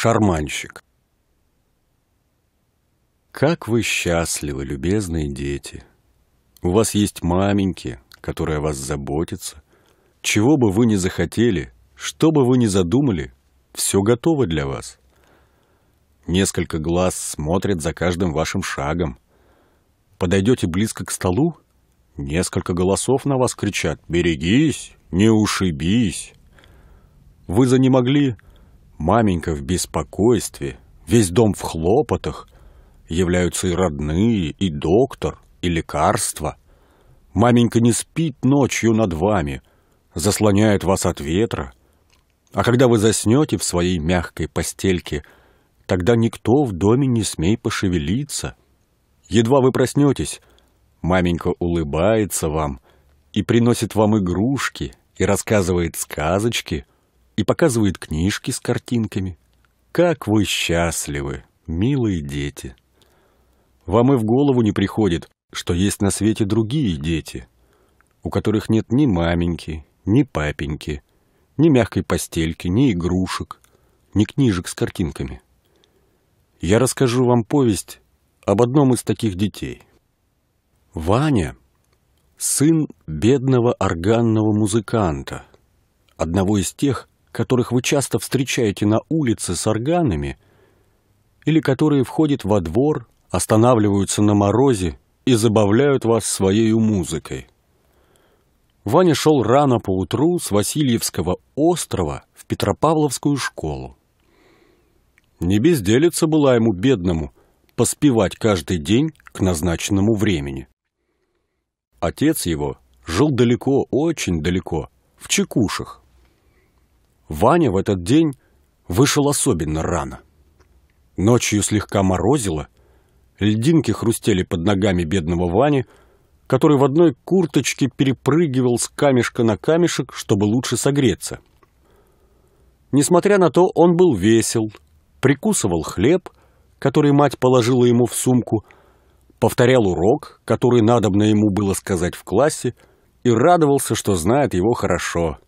Шарманщик. Как вы счастливы, любезные дети! У вас есть маменьки, которая о вас заботится. Чего бы вы ни захотели, что бы вы ни задумали, все готово для вас. Несколько глаз смотрят за каждым вашим шагом. Подойдете близко к столу, несколько голосов на вас кричат «Берегись! Не ушибись!» Вы занемогли могли Маменька в беспокойстве, весь дом в хлопотах. Являются и родные, и доктор, и лекарства. Маменька не спит ночью над вами, заслоняет вас от ветра. А когда вы заснете в своей мягкой постельке, тогда никто в доме не смей пошевелиться. Едва вы проснетесь, маменька улыбается вам и приносит вам игрушки и рассказывает сказочки — и показывает книжки с картинками. Как вы счастливы, милые дети! Вам и в голову не приходит, что есть на свете другие дети, у которых нет ни маменьки, ни папеньки, ни мягкой постельки, ни игрушек, ни книжек с картинками. Я расскажу вам повесть об одном из таких детей. Ваня — сын бедного органного музыканта, одного из тех, которых вы часто встречаете на улице с органами, или которые входят во двор, останавливаются на морозе и забавляют вас своей музыкой. Ваня шел рано по утру с Васильевского острова в Петропавловскую школу. Не безделица была ему бедному поспевать каждый день к назначенному времени. Отец его жил далеко, очень далеко, в Чекушах, Ваня в этот день вышел особенно рано. Ночью слегка морозило, льдинки хрустели под ногами бедного Вани, который в одной курточке перепрыгивал с камешка на камешек, чтобы лучше согреться. Несмотря на то, он был весел, прикусывал хлеб, который мать положила ему в сумку, повторял урок, который надобно ему было сказать в классе, и радовался, что знает его хорошо –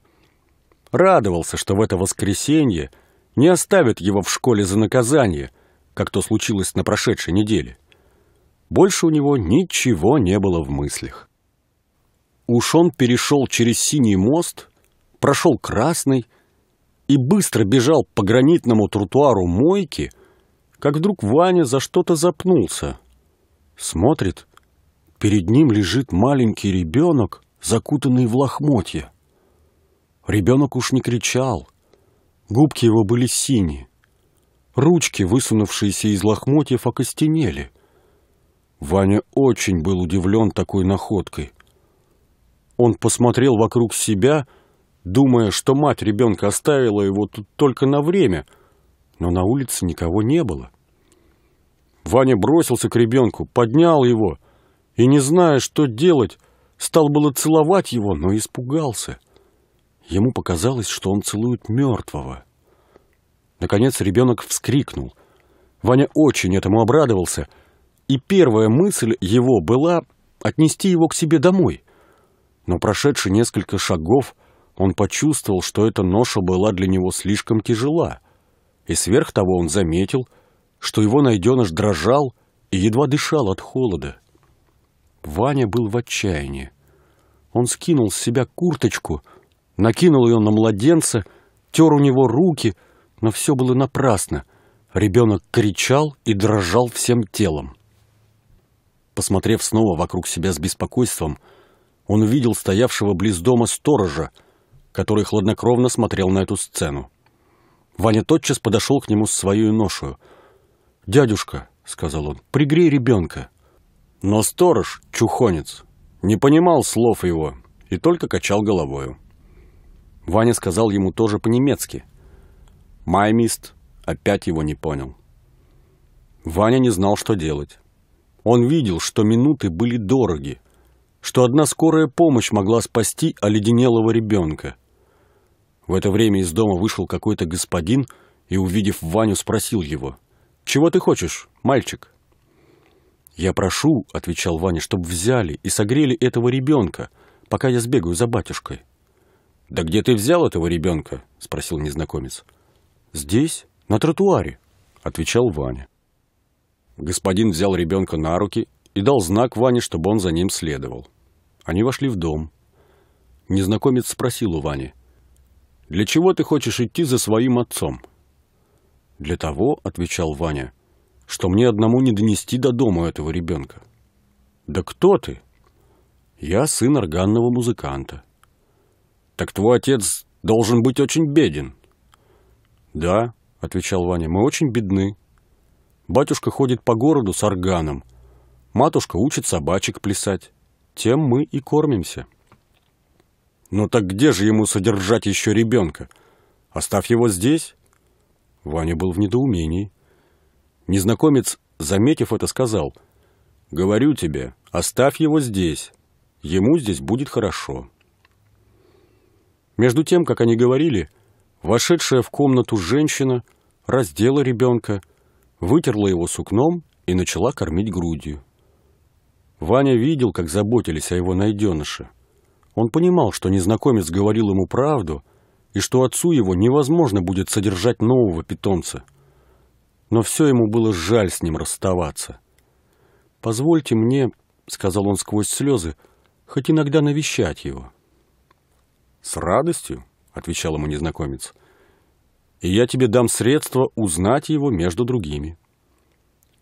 Радовался, что в это воскресенье не оставят его в школе за наказание, как то случилось на прошедшей неделе. Больше у него ничего не было в мыслях. Уж он перешел через синий мост, прошел красный и быстро бежал по гранитному тротуару мойки, как вдруг Ваня за что-то запнулся. Смотрит, перед ним лежит маленький ребенок, закутанный в лохмотья. Ребенок уж не кричал. Губки его были синие. Ручки, высунувшиеся из лохмотьев, окостенели. Ваня очень был удивлен такой находкой. Он посмотрел вокруг себя, думая, что мать ребенка оставила его тут только на время, но на улице никого не было. Ваня бросился к ребенку, поднял его и, не зная, что делать, стал было целовать его, но испугался — Ему показалось, что он целует мертвого. Наконец ребенок вскрикнул. Ваня очень этому обрадовался, и первая мысль его была отнести его к себе домой. Но прошедши несколько шагов, он почувствовал, что эта ноша была для него слишком тяжела. И сверх того он заметил, что его найденыш дрожал и едва дышал от холода. Ваня был в отчаянии. Он скинул с себя курточку — Накинул ее на младенца, тер у него руки, но все было напрасно. Ребенок кричал и дрожал всем телом. Посмотрев снова вокруг себя с беспокойством, он увидел стоявшего близ дома сторожа, который хладнокровно смотрел на эту сцену. Ваня тотчас подошел к нему с свою ношую. «Дядюшка», — сказал он, — «пригрей ребенка». Но сторож, чухонец, не понимал слов его и только качал головою. Ваня сказал ему тоже по-немецки. Маймист опять его не понял. Ваня не знал, что делать. Он видел, что минуты были дороги, что одна скорая помощь могла спасти оледенелого ребенка. В это время из дома вышел какой-то господин и, увидев Ваню, спросил его, «Чего ты хочешь, мальчик?» «Я прошу», — отвечал Ваня, — «чтобы взяли и согрели этого ребенка, пока я сбегаю за батюшкой». «Да где ты взял этого ребенка?» — спросил незнакомец. «Здесь, на тротуаре», — отвечал Ваня. Господин взял ребенка на руки и дал знак Ване, чтобы он за ним следовал. Они вошли в дом. Незнакомец спросил у Вани, «Для чего ты хочешь идти за своим отцом?» «Для того», — отвечал Ваня, — «что мне одному не донести до дома этого ребенка». «Да кто ты?» «Я сын органного музыканта». Так твой отец должен быть очень беден. Да, отвечал Ваня, мы очень бедны. Батюшка ходит по городу с органом. Матушка учит собачек плясать. Тем мы и кормимся. Ну так где же ему содержать еще ребенка? Оставь его здесь. Ваня был в недоумении. Незнакомец, заметив это, сказал, «Говорю тебе, оставь его здесь. Ему здесь будет хорошо». Между тем, как они говорили, вошедшая в комнату женщина раздела ребенка, вытерла его сукном и начала кормить грудью. Ваня видел, как заботились о его найденыше. Он понимал, что незнакомец говорил ему правду и что отцу его невозможно будет содержать нового питомца. Но все ему было жаль с ним расставаться. «Позвольте мне», — сказал он сквозь слезы, — «хоть иногда навещать его». «С радостью», — отвечал ему незнакомец, — «и я тебе дам средства узнать его между другими».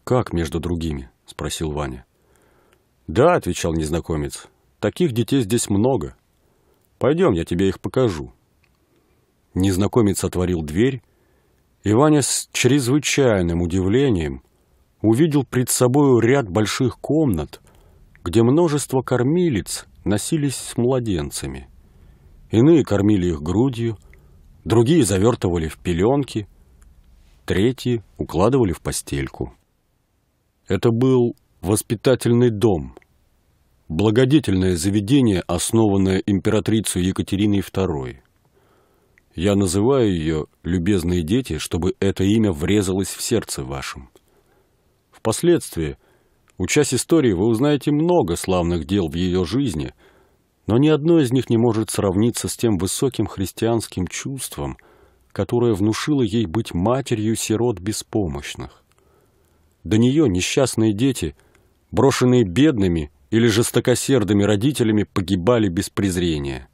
«Как между другими?» — спросил Ваня. «Да», — отвечал незнакомец, — «таких детей здесь много. Пойдем, я тебе их покажу». Незнакомец отворил дверь, и Ваня с чрезвычайным удивлением увидел пред собою ряд больших комнат, где множество кормилиц носились с младенцами. Иные кормили их грудью, другие завертывали в пеленки, третьи укладывали в постельку. Это был воспитательный дом, благодетельное заведение, основанное императрицей Екатериной II. Я называю ее «любезные дети», чтобы это имя врезалось в сердце вашем. Впоследствии, учась истории, вы узнаете много славных дел в ее жизни – но ни одно из них не может сравниться с тем высоким христианским чувством, которое внушило ей быть матерью сирот беспомощных. До нее несчастные дети, брошенные бедными или жестокосердыми родителями, погибали без презрения.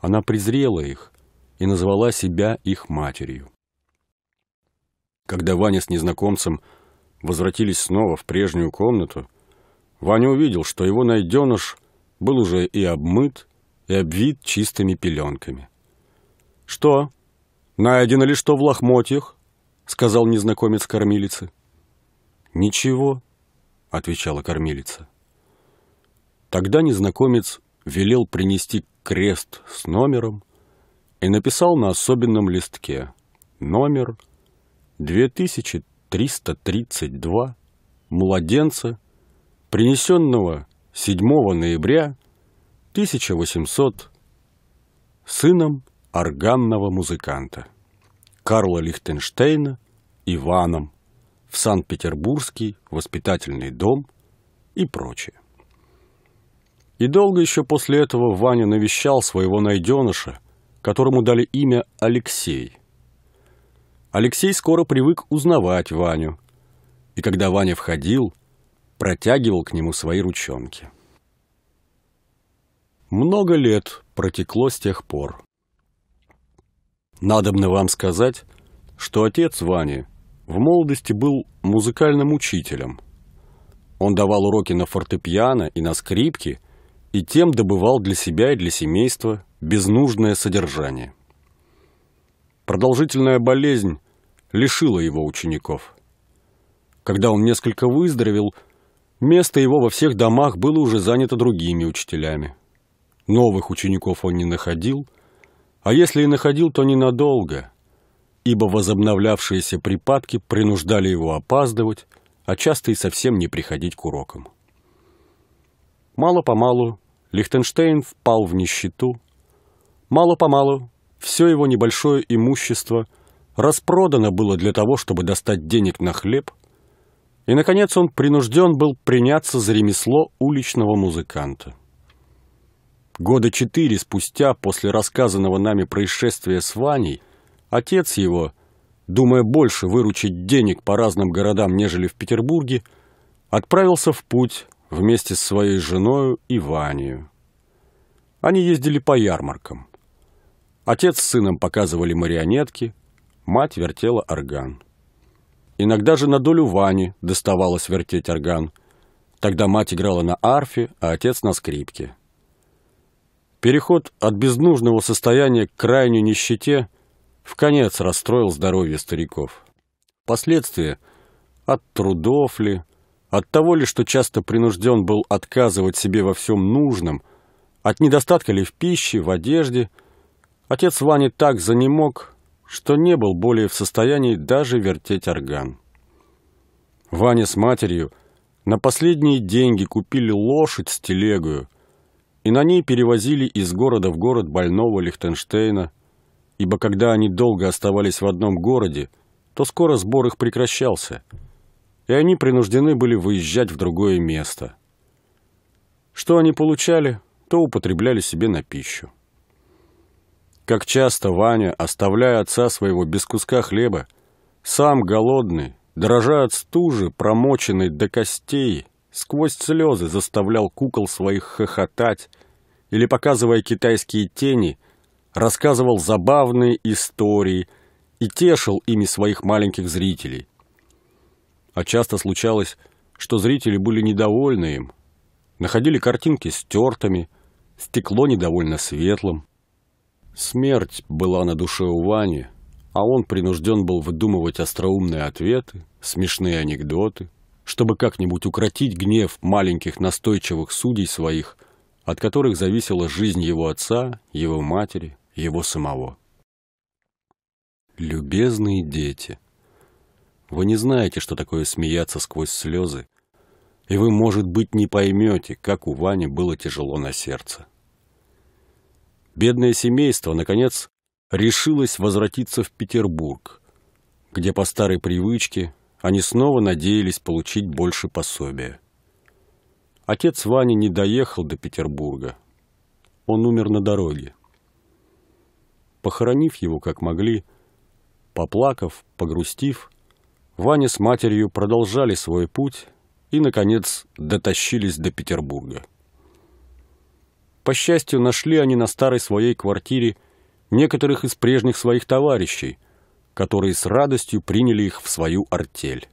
Она презрела их и назвала себя их матерью. Когда Ваня с незнакомцем возвратились снова в прежнюю комнату, Ваня увидел, что его найденыш был уже и обмыт, и обвит чистыми пеленками. «Что? Найдено ли что в лохмотьях?» — сказал незнакомец кормилицы. «Ничего», — отвечала кормилица. Тогда незнакомец велел принести крест с номером и написал на особенном листке номер 2332 младенца, принесенного 7 ноября 1800 сыном органного музыканта Карла Лихтенштейна Иваном в Санкт-Петербургский воспитательный дом и прочее. И долго еще после этого Ваня навещал своего найденыша, которому дали имя Алексей. Алексей скоро привык узнавать Ваню. И когда Ваня входил, протягивал к нему свои ручонки. Много лет протекло с тех пор. Надобно вам сказать, что отец Вани в молодости был музыкальным учителем. Он давал уроки на фортепиано и на скрипке, и тем добывал для себя и для семейства безнужное содержание. Продолжительная болезнь лишила его учеников. Когда он несколько выздоровел – Место его во всех домах было уже занято другими учителями. Новых учеников он не находил, а если и находил, то ненадолго, ибо возобновлявшиеся припадки принуждали его опаздывать, а часто и совсем не приходить к урокам. Мало-помалу Лихтенштейн впал в нищету. Мало-помалу все его небольшое имущество распродано было для того, чтобы достать денег на хлеб – и, наконец, он принужден был приняться за ремесло уличного музыканта. Года четыре спустя после рассказанного нами происшествия с Ваней, отец его, думая больше выручить денег по разным городам, нежели в Петербурге, отправился в путь вместе с своей женою и Ванею. Они ездили по ярмаркам. Отец с сыном показывали марионетки, мать вертела орган. Иногда же на долю Вани доставалось вертеть орган. Тогда мать играла на арфе, а отец на скрипке. Переход от безнужного состояния к крайней нищете в конец расстроил здоровье стариков. Последствия от трудов ли, от того ли, что часто принужден был отказывать себе во всем нужном, от недостатка ли в пище, в одежде, отец Вани так занемог, что не был более в состоянии даже вертеть орган. Ваня с матерью на последние деньги купили лошадь с телегою, и на ней перевозили из города в город больного Лихтенштейна, ибо когда они долго оставались в одном городе, то скоро сбор их прекращался, и они принуждены были выезжать в другое место. Что они получали, то употребляли себе на пищу. Как часто Ваня, оставляя отца своего без куска хлеба, сам голодный, дрожа от стужи, промоченной до костей, сквозь слезы заставлял кукол своих хохотать или, показывая китайские тени, рассказывал забавные истории и тешил ими своих маленьких зрителей. А часто случалось, что зрители были недовольны им, находили картинки стертыми, стекло недовольно светлым. Смерть была на душе у Вани, а он принужден был выдумывать остроумные ответы, смешные анекдоты, чтобы как-нибудь укротить гнев маленьких настойчивых судей своих, от которых зависела жизнь его отца, его матери, его самого. Любезные дети, вы не знаете, что такое смеяться сквозь слезы, и вы, может быть, не поймете, как у Вани было тяжело на сердце бедное семейство, наконец, решилось возвратиться в Петербург, где по старой привычке они снова надеялись получить больше пособия. Отец Вани не доехал до Петербурга. Он умер на дороге. Похоронив его как могли, поплакав, погрустив, Ваня с матерью продолжали свой путь и, наконец, дотащились до Петербурга. По счастью, нашли они на старой своей квартире некоторых из прежних своих товарищей, которые с радостью приняли их в свою артель.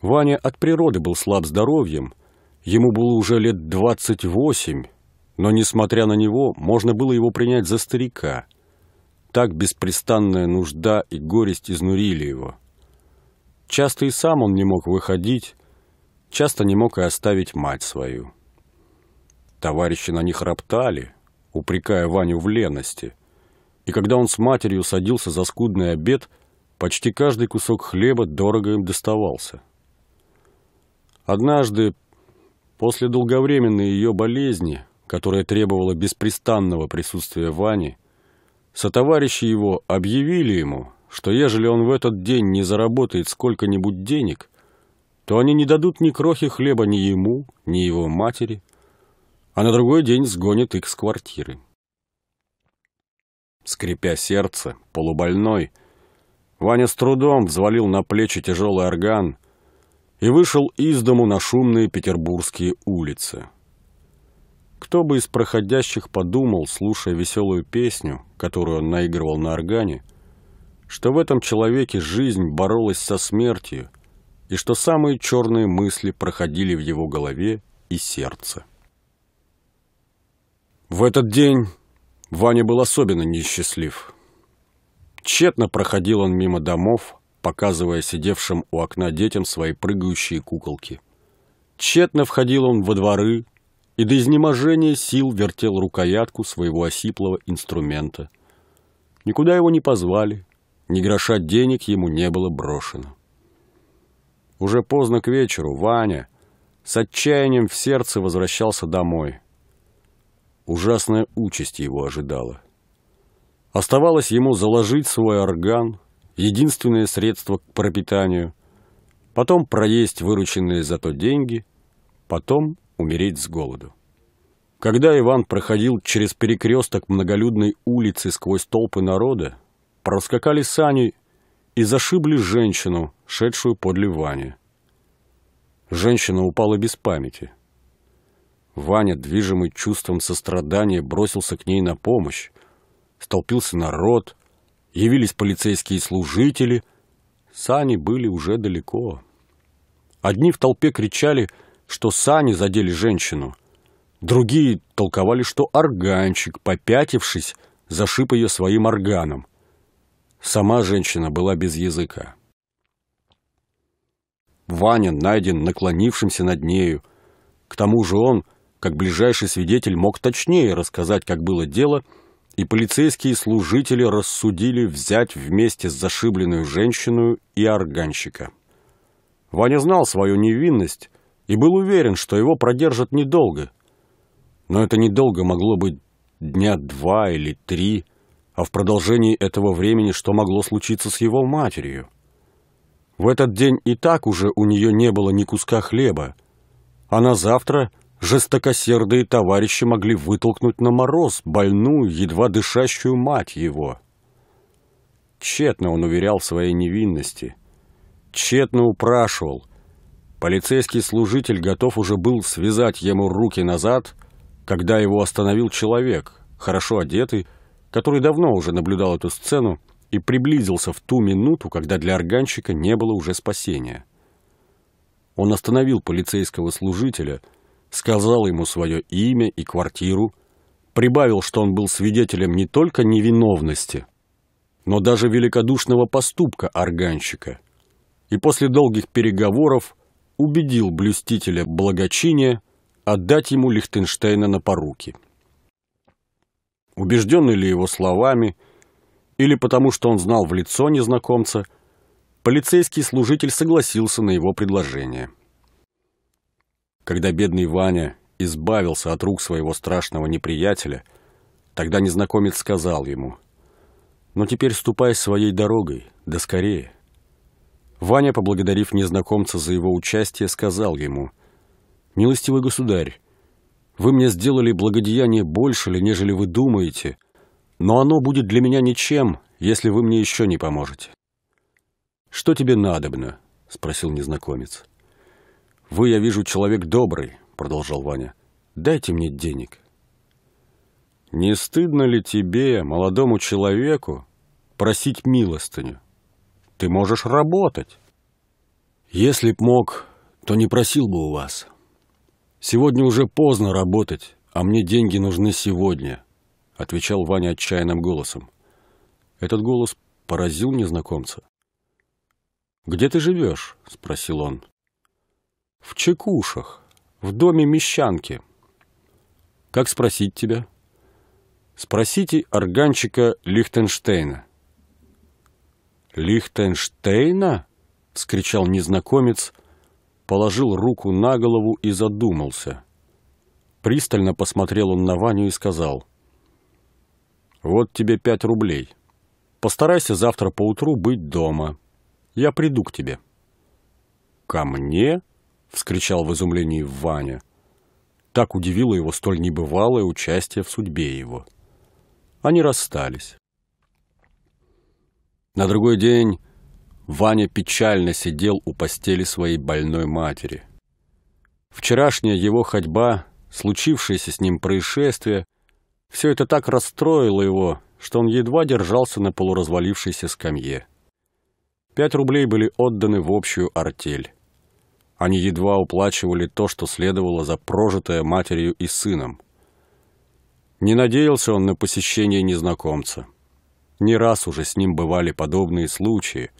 Ваня от природы был слаб здоровьем, ему было уже лет 28, но, несмотря на него, можно было его принять за старика. Так беспрестанная нужда и горесть изнурили его. Часто и сам он не мог выходить, часто не мог и оставить мать свою. Товарищи на них роптали, упрекая Ваню в лености. И когда он с матерью садился за скудный обед, почти каждый кусок хлеба дорого им доставался. Однажды, после долговременной ее болезни, которая требовала беспрестанного присутствия Вани, сотоварищи его объявили ему, что ежели он в этот день не заработает сколько-нибудь денег, то они не дадут ни крохи хлеба ни ему, ни его матери, а на другой день сгонит их с квартиры. Скрипя сердце, полубольной, Ваня с трудом взвалил на плечи тяжелый орган и вышел из дому на шумные петербургские улицы. Кто бы из проходящих подумал, слушая веселую песню, которую он наигрывал на органе, что в этом человеке жизнь боролась со смертью и что самые черные мысли проходили в его голове и сердце. В этот день Ваня был особенно несчастлив. Тщетно проходил он мимо домов, показывая сидевшим у окна детям свои прыгающие куколки. Тщетно входил он во дворы и до изнеможения сил вертел рукоятку своего осиплого инструмента. Никуда его не позвали, ни гроша денег ему не было брошено. Уже поздно к вечеру Ваня с отчаянием в сердце возвращался домой – Ужасная участь его ожидала. Оставалось ему заложить свой орган, единственное средство к пропитанию, потом проесть вырученные за то деньги, потом умереть с голоду. Когда Иван проходил через перекресток многолюдной улицы сквозь толпы народа, проскакали сани и зашибли женщину, шедшую под Ливане. Женщина упала без памяти – Ваня, движимый чувством сострадания, бросился к ней на помощь. Столпился народ, явились полицейские служители. Сани были уже далеко. Одни в толпе кричали, что сани задели женщину. Другие толковали, что органчик, попятившись, зашиб ее своим органом. Сама женщина была без языка. Ваня найден наклонившимся над нею. К тому же он как ближайший свидетель мог точнее рассказать, как было дело, и полицейские служители рассудили взять вместе с зашибленную женщину и органщика. Ваня знал свою невинность и был уверен, что его продержат недолго. Но это недолго могло быть дня два или три, а в продолжении этого времени что могло случиться с его матерью? В этот день и так уже у нее не было ни куска хлеба, а на завтра – жестокосердые товарищи могли вытолкнуть на мороз больную, едва дышащую мать его. Тщетно он уверял в своей невинности, тщетно упрашивал. Полицейский служитель готов уже был связать ему руки назад, когда его остановил человек, хорошо одетый, который давно уже наблюдал эту сцену и приблизился в ту минуту, когда для органщика не было уже спасения. Он остановил полицейского служителя – сказал ему свое имя и квартиру, прибавил, что он был свидетелем не только невиновности, но даже великодушного поступка органщика, и после долгих переговоров убедил блюстителя благочиния отдать ему Лихтенштейна на поруки. Убежденный ли его словами, или потому что он знал в лицо незнакомца, полицейский служитель согласился на его предложение – когда бедный Ваня избавился от рук своего страшного неприятеля, тогда незнакомец сказал ему, «Но «Ну, теперь ступай своей дорогой, да скорее». Ваня, поблагодарив незнакомца за его участие, сказал ему, «Милостивый государь, вы мне сделали благодеяние больше ли, нежели вы думаете, но оно будет для меня ничем, если вы мне еще не поможете». «Что тебе надобно?» — спросил незнакомец. «Вы, я вижу, человек добрый», — продолжал Ваня. «Дайте мне денег». «Не стыдно ли тебе, молодому человеку, просить милостыню? Ты можешь работать». «Если б мог, то не просил бы у вас. Сегодня уже поздно работать, а мне деньги нужны сегодня», — отвечал Ваня отчаянным голосом. Этот голос поразил незнакомца. «Где ты живешь?» — спросил он. В Чекушах, в доме Мещанки. Как спросить тебя? Спросите органчика Лихтенштейна. Лихтенштейна? вскричал незнакомец, положил руку на голову и задумался. Пристально посмотрел он на Ваню и сказал. «Вот тебе пять рублей. Постарайся завтра поутру быть дома. Я приду к тебе». «Ко мне?» — вскричал в изумлении Ваня. Так удивило его столь небывалое участие в судьбе его. Они расстались. На другой день Ваня печально сидел у постели своей больной матери. Вчерашняя его ходьба, случившееся с ним происшествие, все это так расстроило его, что он едва держался на полуразвалившейся скамье. Пять рублей были отданы в общую артель. Они едва уплачивали то, что следовало за прожитое матерью и сыном. Не надеялся он на посещение незнакомца. Не раз уже с ним бывали подобные случаи.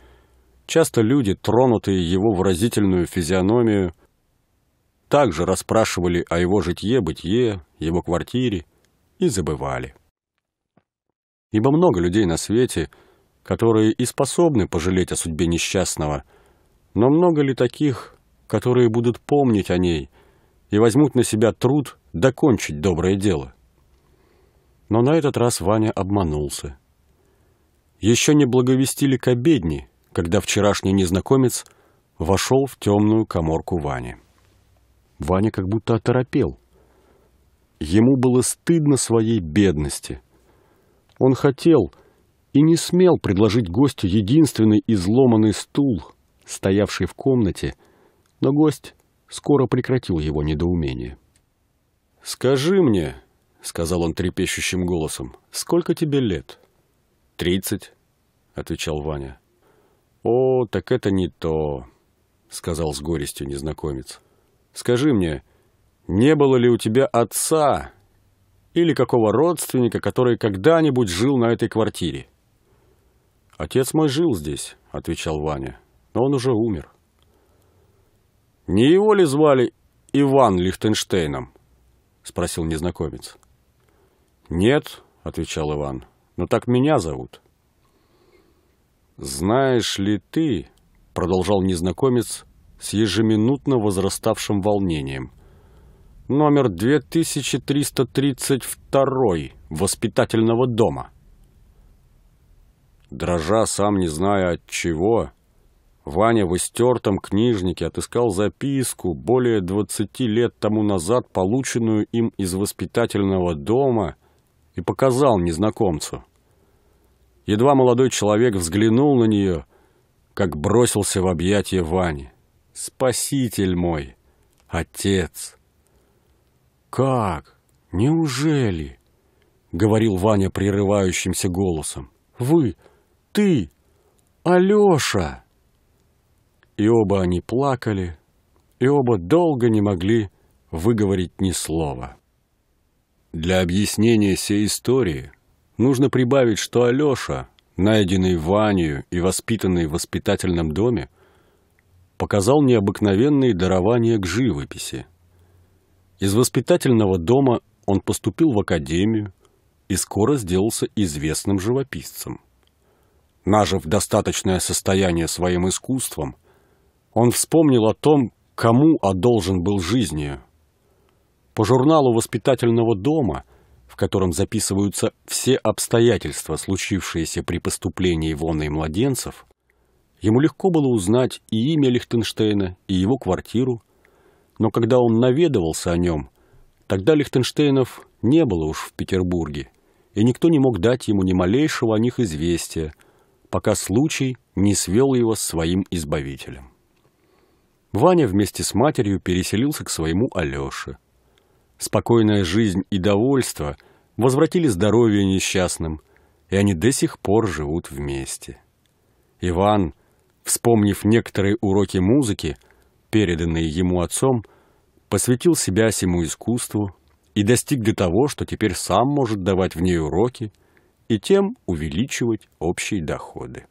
Часто люди, тронутые его выразительную физиономию, также расспрашивали о его житье-бытие, его квартире и забывали. Ибо много людей на свете, которые и способны пожалеть о судьбе несчастного, но много ли таких, которые будут помнить о ней и возьмут на себя труд докончить доброе дело. Но на этот раз Ваня обманулся. Еще не благовестили к обедни, когда вчерашний незнакомец вошел в темную коморку Вани. Ваня как будто оторопел. Ему было стыдно своей бедности. Он хотел и не смел предложить гостю единственный изломанный стул, стоявший в комнате — но гость скоро прекратил его недоумение. «Скажи мне», — сказал он трепещущим голосом, — «сколько тебе лет?» «Тридцать», — отвечал Ваня. «О, так это не то», — сказал с горестью незнакомец. «Скажи мне, не было ли у тебя отца или какого родственника, который когда-нибудь жил на этой квартире?» «Отец мой жил здесь», — отвечал Ваня, — «но он уже умер». «Не его ли звали Иван Лихтенштейном?» — спросил незнакомец. «Нет», — отвечал Иван, — «но так меня зовут». «Знаешь ли ты», — продолжал незнакомец с ежеминутно возраставшим волнением, «номер 2332 воспитательного дома». Дрожа, сам не зная от чего, — Ваня в истертом книжнике отыскал записку, более 20 лет тому назад полученную им из воспитательного дома, и показал незнакомцу. Едва молодой человек взглянул на нее, как бросился в объятия Вани. «Спаситель мой! Отец!» «Как? Неужели?» — говорил Ваня прерывающимся голосом. «Вы! Ты! Алеша!» и оба они плакали, и оба долго не могли выговорить ни слова. Для объяснения всей истории нужно прибавить, что Алеша, найденный Ванию и воспитанный в воспитательном доме, показал необыкновенные дарования к живописи. Из воспитательного дома он поступил в академию и скоро сделался известным живописцем. Нажив достаточное состояние своим искусством, он вспомнил о том, кому одолжен был жизнью. По журналу воспитательного дома, в котором записываются все обстоятельства, случившиеся при поступлении в и младенцев, ему легко было узнать и имя Лихтенштейна, и его квартиру, но когда он наведывался о нем, тогда Лихтенштейнов не было уж в Петербурге, и никто не мог дать ему ни малейшего о них известия, пока случай не свел его с своим избавителем. Ваня вместе с матерью переселился к своему Алёше. Спокойная жизнь и довольство возвратили здоровье несчастным, и они до сих пор живут вместе. Иван, вспомнив некоторые уроки музыки, переданные ему отцом, посвятил себя сему искусству и достиг до того, что теперь сам может давать в ней уроки и тем увеличивать общие доходы.